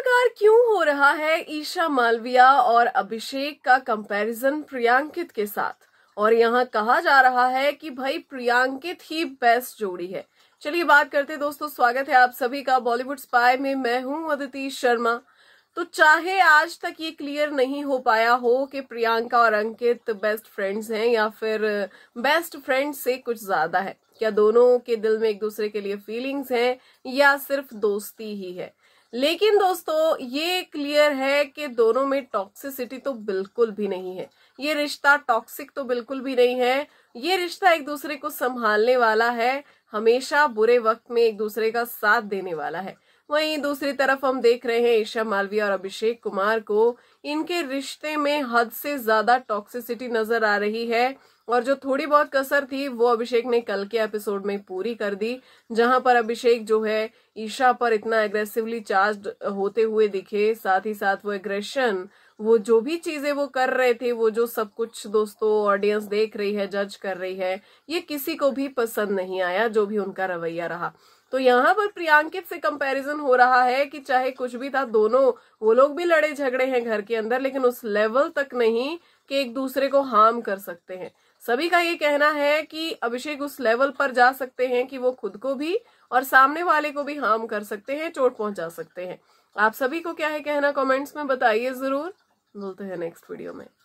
आखिरकार क्यों हो रहा है ईशा मालविया और अभिषेक का कंपैरिजन प्रियांकित के साथ और यहाँ कहा जा रहा है कि भाई प्रियांकित ही बेस्ट जोड़ी है चलिए बात करते दोस्तों स्वागत है आप सभी का बॉलीवुड स्पाई में मैं हूं अदिति शर्मा तो चाहे आज तक ये क्लियर नहीं हो पाया हो कि प्रियंका और अंकित बेस्ट फ्रेंड्स हैं या फिर बेस्ट फ्रेंड से कुछ ज्यादा है क्या दोनों के दिल में एक दूसरे के लिए फीलिंग्स हैं या सिर्फ दोस्ती ही है लेकिन दोस्तों ये क्लियर है कि दोनों में टॉक्सिसिटी तो बिल्कुल भी नहीं है ये रिश्ता टॉक्सिक तो बिल्कुल भी नहीं है ये रिश्ता एक दूसरे को संभालने वाला है हमेशा बुरे वक्त में एक दूसरे का साथ देने वाला है वहीं दूसरी तरफ हम देख रहे हैं ईशा मालवीय और अभिषेक कुमार को इनके रिश्ते में हद से ज्यादा टॉक्सिसिटी नजर आ रही है और जो थोड़ी बहुत कसर थी वो अभिषेक ने कल के एपिसोड में पूरी कर दी जहां पर अभिषेक जो है ईशा पर इतना एग्रेसिवली चार्ज होते हुए दिखे साथ ही साथ वो एग्रेशन वो जो भी चीजें वो कर रहे थे वो जो सब कुछ दोस्तों ऑडियंस देख रही है जज कर रही है ये किसी को भी पसंद नहीं आया जो भी उनका रवैया रहा तो यहाँ पर प्रियांकित से कंपैरिजन हो रहा है कि चाहे कुछ भी था दोनों वो लोग भी लड़े झगड़े हैं घर के अंदर लेकिन उस लेवल तक नहीं कि एक दूसरे को हार्म कर सकते हैं सभी का ये कहना है कि अभिषेक उस लेवल पर जा सकते हैं कि वो खुद को भी और सामने वाले को भी हार्म कर सकते हैं चोट पहुंचा सकते हैं आप सभी को क्या है कहना कमेंट्स में बताइए जरूर मिलते हैं नेक्स्ट वीडियो में